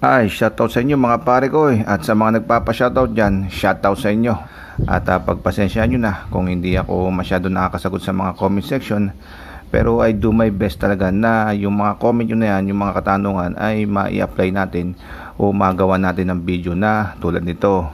Ay, shoutout sa inyo mga pare ko eh. At sa mga nagpapa-shoutout dyan, shoutout sa inyo. At uh, ah, pagpasensya nyo na kung hindi ako masyado nakakasagot sa mga comment section. Pero I do my best talaga na yung mga comment nyo na yan, yung mga katanungan ay ma-apply natin o magawa natin ng video na tulad nito.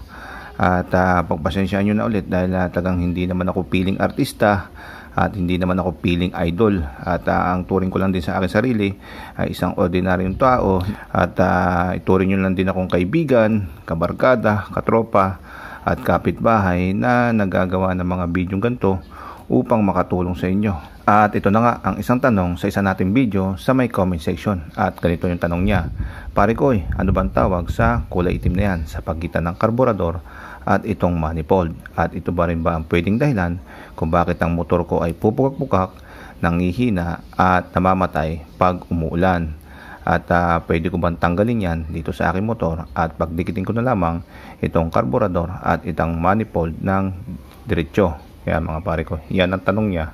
At uh, ah, pagpasensya nyo na ulit dahil uh, talagang hindi naman ako piling artista at hindi naman ako feeling idol at uh, ang turing ko lang din sa akin sarili ay isang ordinaryong tao at uh, ituring nyo lang din akong kaibigan, kabarkada, katropa at kapitbahay na nagagawa ng mga bidyong ganito upang makatulong sa inyo. At ito na nga ang isang tanong sa isa nating video sa may comment section. At ganito yung tanong niya. Pare koy, ano bang tawag sa kulay itim na yan sa pagitan ng karburador at itong manifold? At ito ba rin ba ang pwedeng dahilan kung bakit ang motor ko ay pupukak-pukak, nangihina at namamatay pag umuulan? At uh, pwede ko bang tanggalin yan dito sa aking motor at pagdikitin ko na lamang itong karburador at itang manifold ng diretsyo? Yan mga pare ko, yan ang tanong niya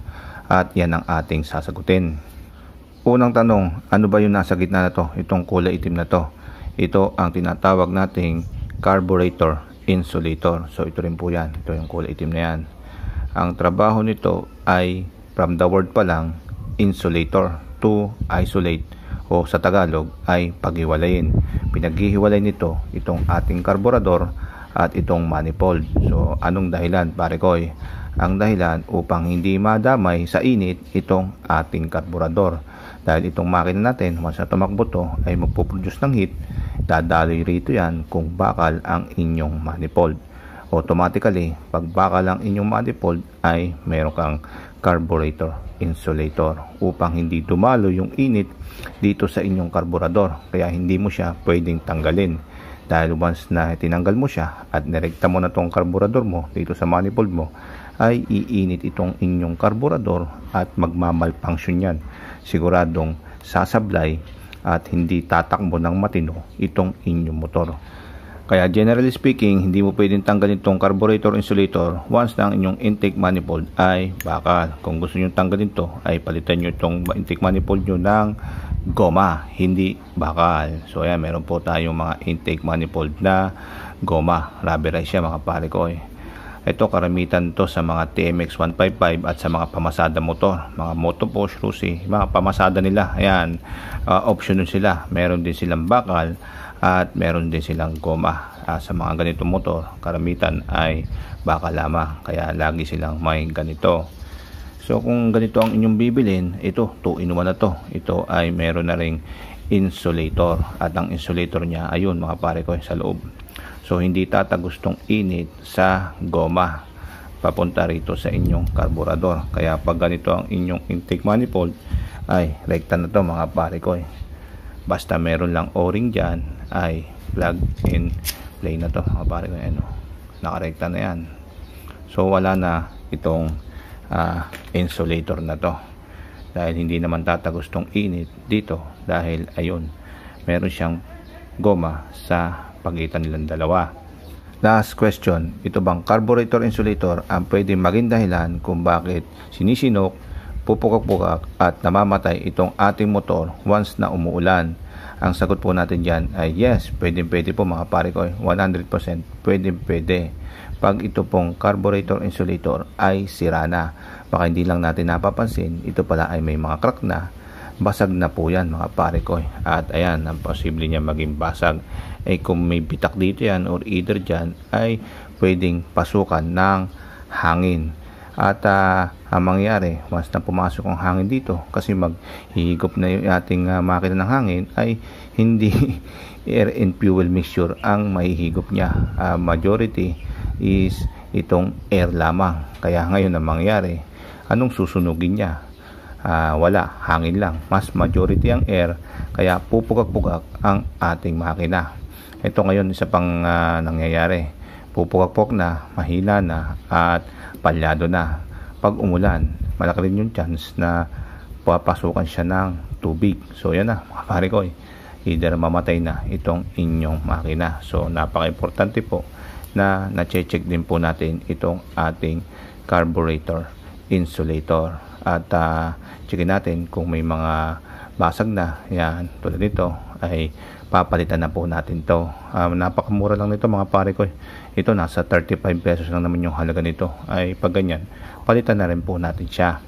at yan ang ating sasagutin. Unang tanong, ano ba yung nasa gitna na to? Itong kulay itim na to. Ito ang tinatawag nating carburetor insulator. So ito rin po yan. Ito yung kulay itim na yan. Ang trabaho nito ay from the word pa lang insulator to isolate o sa Tagalog ay paghiwalayin. Pinaghihiwalay nito itong ating karburador at itong manifold. So anong dahilan pare koy? ang dahilan upang hindi madamay sa init itong ating karburador. Dahil itong makina natin, once na tumakbo to, ay magpuproduce ng heat, dadaloy rito yan kung bakal ang inyong manifold. Automatically, pag bakal ang inyong manifold ay meron kang carburetor insulator upang hindi dumalo yung init dito sa inyong karburador kaya hindi mo siya pwedeng tanggalin dahil once na tinanggal mo siya at nirekta mo na itong karburador mo dito sa manifold mo, ay iinit itong inyong karburador at magmamalfunction yan. Siguradong sasablay at hindi tatakbo ng matino itong inyong motor. Kaya generally speaking, hindi mo pwedeng tanggalin itong carburetor insulator once na ang inyong intake manifold ay bakal. Kung gusto nyo tanggalin ito, ay palitan nyo itong intake manifold nyo ng goma, hindi bakal. So ayan, meron po tayong mga intake manifold na goma. Rubberized siya mga pare ko. Eh. Ito karamitan to sa mga TMX 155 at sa mga pamasada motor. Mga moto po, shrusi, mga pamasada nila. Ayan, uh, option din sila. Meron din silang bakal at meron din silang goma. Uh, sa mga ganitong motor, karamitan ay bakal lamang. Kaya lagi silang may ganito. So kung ganito ang inyong bibilin, ito 2 in 1 na to. Ito ay meron na ring insulator at ang insulator niya ayun mga pare ko sa loob. So hindi tatagos tong init sa goma papunta rito sa inyong karburador. Kaya pag ganito ang inyong intake manifold ay rekta na to mga pare ko. Basta meron lang o-ring dyan ay plug in play na to mga pare ko. Ano, nakarekta na yan. So wala na itong uh, insulator na to dahil hindi naman tatagos tong init dito dahil ayun meron siyang goma sa pagitan nilang dalawa last question ito bang carburetor insulator ang pwede maging dahilan kung bakit sinisinok pupukak-pukak at namamatay itong ating motor once na umuulan ang sagot po natin dyan ay yes, pwede pwede po mga pare ko, 100% pwede pwede. Pag ito pong carburetor insulator ay sira na, baka hindi lang natin napapansin, ito pala ay may mga crack na, basag na po yan mga pare ko. At ayan, ang posible niya maging basag ay eh, kung may bitak dito yan or either dyan ay pwedeng pasukan ng hangin at uh, ang mangyari once na pumasok ang hangin dito kasi maghihigop na yung ating uh, makina ng hangin ay hindi air and fuel mixture ang mahihigop niya uh, majority is itong air lamang kaya ngayon ang mangyari anong susunugin niya uh, wala hangin lang mas majority ang air kaya pupugak-pugak ang ating makina ito ngayon isa pang uh, nangyayari pupukakpok na, mahina na, at palyado na. Pag umulan, malaki rin yung chance na papasukan siya ng tubig. So, yan na, mga pare ko eh. Either mamatay na itong inyong makina. So, napaka-importante po na na-check din po natin itong ating carburetor insulator. At uh, checkin natin kung may mga basag na. Yan, tulad nito ay papalitan na po natin to um, napakamura lang nito mga pare ko ito nasa 35 pesos lang naman yung halaga nito ay pag ganyan palitan na rin po natin siya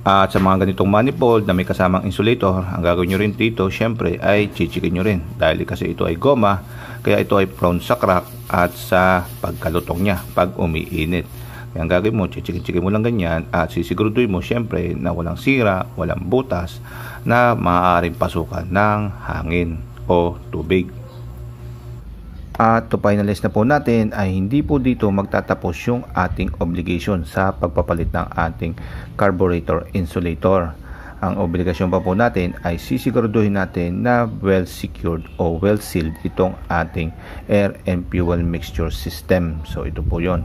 at sa mga ganitong manifold na may kasamang insulator, ang gagawin nyo rin dito, syempre, ay chichikin nyo rin. Dahil kasi ito ay goma, kaya ito ay prone sa crack at sa pagkalutong niya pag umiinit. Kaya ang gagawin mo, chichikin mo lang ganyan at sisiguruduhin mo, syempre, na walang sira, walang butas, na maaaring pasukan ng hangin o tubig. At to finalize na po natin ay hindi po dito magtatapos yung ating obligation sa pagpapalit ng ating carburetor insulator. Ang obligasyon pa po natin ay sisiguraduhin natin na well secured o well sealed itong ating air and fuel mixture system. So ito po yon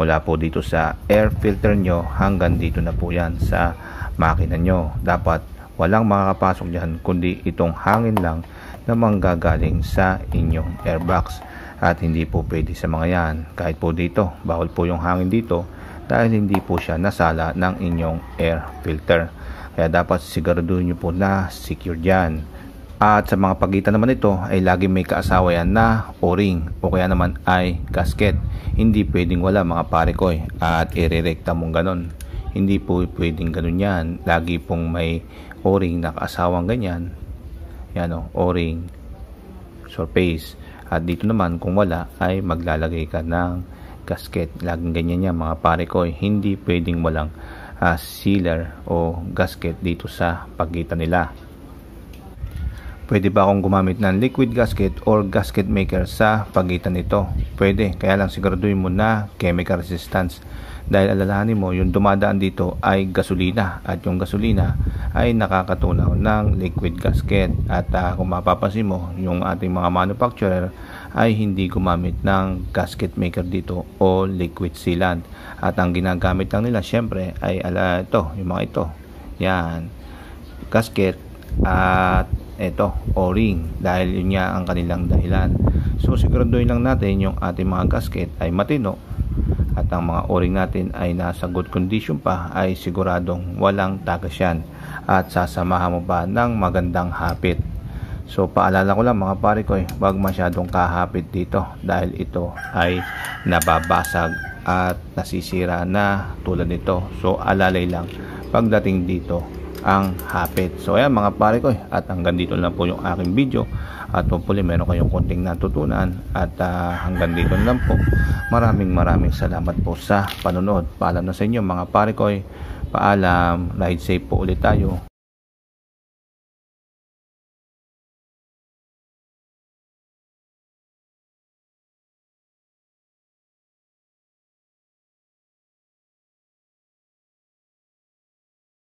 Mula po dito sa air filter nyo hanggang dito na po yan sa makina nyo. Dapat walang makakapasok dyan kundi itong hangin lang na manggagaling sa inyong airbox at hindi po pwede sa mga yan kahit po dito bawal po yung hangin dito dahil hindi po siya nasala ng inyong air filter kaya dapat siguraduhin nyo po na secure dyan at sa mga pagitan naman ito ay lagi may kaasawa yan na o-ring o kaya naman ay gasket hindi pwedeng wala mga parekoy eh. at irerekta mong ganon hindi po pwedeng ganun yan. Lagi pong may o-ring na kaasawang ganyan yan o o-ring surface at dito naman kung wala ay maglalagay ka ng gasket laging ganyan yan mga pare ko hindi pwedeng walang uh, sealer o gasket dito sa pagitan nila Pwede ba akong gumamit ng liquid gasket or gasket maker sa pagitan nito? Pwede, kaya lang siguraduhin mo na chemical resistance. Dahil alalahanin mo, yung dumadaan dito ay gasolina at yung gasolina ay nakakatunaw ng liquid gasket. At uh, kung mapapansin mo, yung ating mga manufacturer ay hindi gumamit ng gasket maker dito o liquid sealant. At ang ginagamit lang nila syempre ay ala, ito, yung mga ito. Yan, gasket at eto o-ring dahil yun nga ang kanilang dahilan so siguraduhin lang natin yung ating mga gasket ay matino at ang mga o-ring natin ay nasa good condition pa ay siguradong walang tagas yan at sasamahan mo pa ng magandang hapit so paalala ko lang mga pare ko eh, masyadong kahapit dito dahil ito ay nababasag at nasisira na tulad nito so alalay lang pagdating dito ang hapit. So ayan mga pare ko at hanggang dito lang po yung aking video at hopefully meron kayong konting natutunan at uh, hanggang dito lang po. Maraming maraming salamat po sa panonood. Paalam na sa inyo mga pare ko. Paalam. Ride safe po ulit tayo.